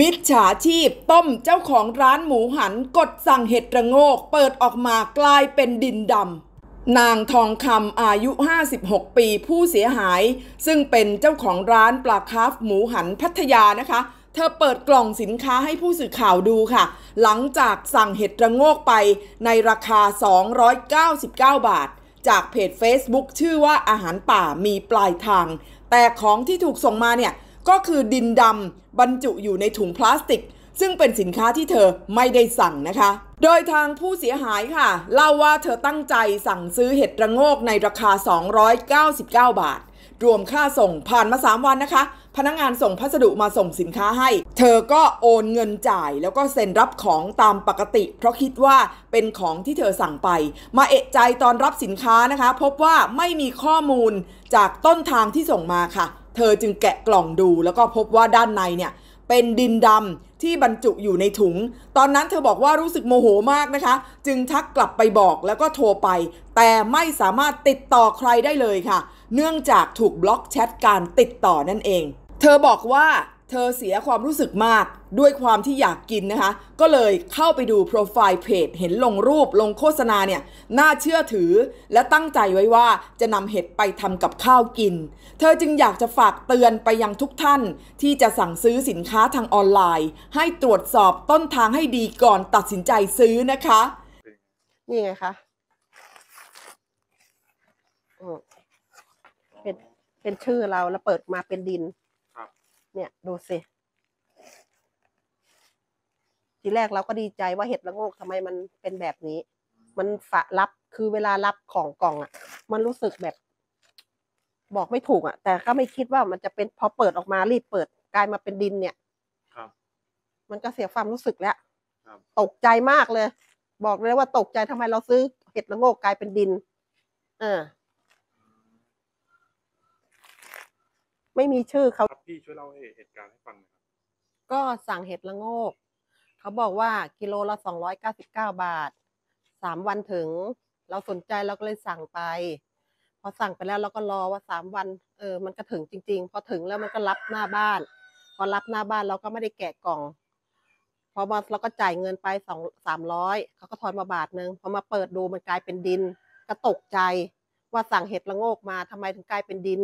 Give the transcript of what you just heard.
มิจฉาชีพต้มเจ้าของร้านหมูหันกดสั่งเห็ดระโงกเปิดออกมากลายเป็นดินดำ นางทองคำอายุ 56 ปีผู้เสียหาย ซึ่งเป็นเจ้าของร้านปลาคาฟหมูหันพัทยานะคะ เธอเปิดกล่องสินค้าให้ผู้สื่อข่าวดูค่ะ หลังจากสั่งเห็ดระโงกไปในราคา 299 บาท จากเพจ Facebook ชื่อว่าอาหารป่ามีปลายทาง แต่ของที่ถูกส่งมาเนี่ยก็คือดินดำบรรจุอยู่ในถุงพลาสติก ซึ่งเป็นสินค้าที่เธอไม่ได้สั่งนะคะ โดยทางผู้เสียหายค่ะ เล่าว่าเธอตั้งใจสั่งซื้อเห็ดระโงกในราคา 299 บาท รวมค่าส่งผ่านมา 3 วันนะคะ พนักงงานส่งพัสดุมาส่งสินค้าให้ เธอก็โอนเงินจ่ายแล้วก็เซ็นรับของตามปกติ เพราะคิดว่าเป็นของที่เธอสั่งไป มาเอะใจตอนรับสินค้านะคะ พบว่าไม่มีข้อมูลจากต้นทางที่ส่งมาค่ะเธอจึงแกะกล่องดูแล้วก็พบว่าด้านในเนี่ย เป็นดินดำที่บรรจุอยู่ในถุง ตอนนั้นเธอบอกว่ารู้สึกโมโหมากนะคะ จึงทักกลับไปบอกแล้วก็โทรไป แต่ไม่สามารถติดต่อใครได้เลยค่ะ เนื่องจากถูกบล็อกแชทการติดต่อนั่นเอง เธอบอกว่าเธอเสียความรู้สึกมากด้วยความที่อยากกินนะคะ ก็เลยเข้าไปดูโปรไฟล์เพจเห็นลงรูปลงโฆษณาเนี่ย น่าเชื่อถือ และตั้งใจไว้ว่าจะนำเห็ดไปทำกับข้าวกิน เธอจึงอยากจะฝากเตือนไปยังทุกท่านที่จะสั่งซื้อสินค้าทางออนไลน์ ให้ตรวจสอบต้นทางให้ดีก่อนตัดสินใจซื้อนะคะ นี่ไงคะเป็นเป็นชื่อเราแล้วเปิดมาเป็นดินเนี่ยดูสิทีแรกเราก็ดีใจว่าเห็ดละโงกทำไมมันเป็นแบบนี้ มันฝะ รับคือเวลา รับของกล่องอะ่ะ มันรู้สึกแบบ บอกไม่ถูกอะ่ะ แต่ก็ไม่คิดว่ามันจะเป็น พอเปิดออกมารีบเปิด กลายมาเป็นดินเนี่ยมันก็เสียความรู้สึกแล้วตกใจมากเลย บอกเลยว่าตกใจทำไมเราซื้อเห็ดละโงกกลายเป็นดินอ่าไม่มีชื่อเขาพี่ช่วยเล่าเหตุการณ์ให้ฟังหน่อยครับ ก็สั่งเห็ดละโงก เขาบอกว่ากิโลละสองร้อยเก้าสิบเก้าบาทสามวันถึง เราสนใจเราก็เลยสั่งไป พอสั่งไปแล้วเราก็รอว่าสามวัน เออมันก็ถึงจริง ๆ พอถึงแล้วมันก็รับหน้าบ้าน พอรับหน้าบ้านเราก็ไม่ได้แกะกล่อง พอมาเราก็จ่ายเงินไปสองสามร้อยเขาก็ทอนมาบาทนึง พอมาเปิดดูมันกลายเป็นดินก็ตกใจว่าสั่งเห็ดละโงกมาทำไมถึงกลายเป็นดิน